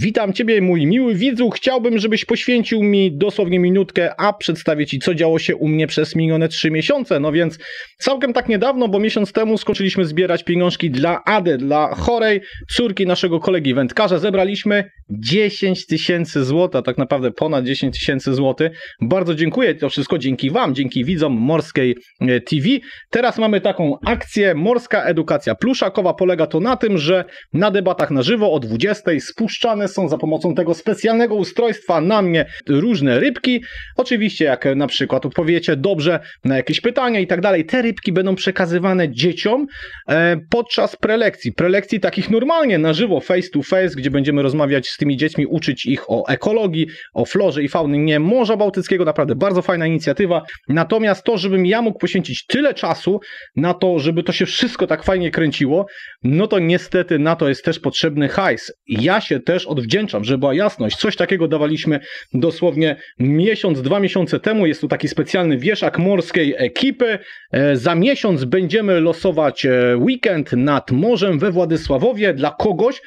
Witam Ciebie, mój miły widzu. Chciałbym, żebyś poświęcił mi dosłownie minutkę, a przedstawię Ci, co działo się u mnie przez minione trzy miesiące. No więc całkiem tak niedawno, bo miesiąc temu skończyliśmy zbierać pieniążki dla Ady, dla chorej córki naszego kolegi wędkarza. Zebraliśmy 10 tysięcy złota, tak naprawdę ponad 10 tysięcy złotych. Bardzo dziękuję, to wszystko dzięki Wam, dzięki widzom Morskiej e, TV. Teraz mamy taką akcję Morska Edukacja Pluszakowa. Polega to na tym, że na debatach na żywo o 20 spuszczane są za pomocą tego specjalnego ustrojstwa na mnie różne rybki. Oczywiście, jak na przykład odpowiecie dobrze na jakieś pytania i tak dalej, te rybki będą przekazywane dzieciom e, podczas prelekcji. Prelekcji takich normalnie na żywo, face to face, gdzie będziemy rozmawiać z tymi dziećmi, uczyć ich o ekologii, o florze i fauny nie Morza Bałtyckiego. Naprawdę bardzo fajna inicjatywa. Natomiast to, żebym ja mógł poświęcić tyle czasu na to, żeby to się wszystko tak fajnie kręciło, no to niestety na to jest też potrzebny hajs. Ja się też odwdzięczam, że była jasność. Coś takiego dawaliśmy dosłownie miesiąc, dwa miesiące temu. Jest tu taki specjalny wieszak morskiej ekipy. E, za miesiąc będziemy losować e, weekend nad morzem we Władysławowie dla kogoś,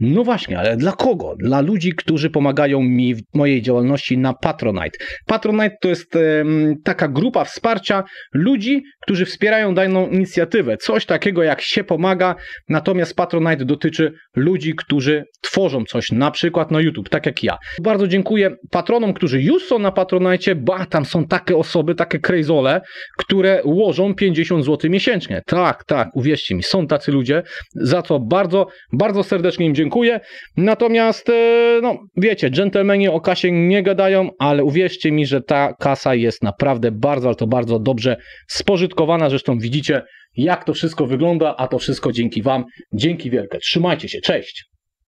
no właśnie, ale dla kogo? Dla ludzi, którzy pomagają mi w mojej działalności na Patronite. Patronite to jest taka grupa wsparcia ludzi, którzy wspierają daną inicjatywę. Coś takiego jak się pomaga, natomiast Patronite dotyczy ludzi, którzy tworzą coś, na przykład na YouTube, tak jak ja. Bardzo dziękuję patronom, którzy już są na Patronite, ba, tam są takie osoby, takie krejzole, które łożą 50 zł miesięcznie. Tak, tak, uwierzcie mi, są tacy ludzie, za co bardzo, bardzo serdecznie im dziękuję dziękuję. Natomiast, e, no wiecie, dżentelmeni o kasie nie gadają, ale uwierzcie mi, że ta kasa jest naprawdę bardzo, ale to bardzo dobrze spożytkowana. Zresztą widzicie, jak to wszystko wygląda, a to wszystko dzięki Wam. Dzięki wielkie. Trzymajcie się. Cześć.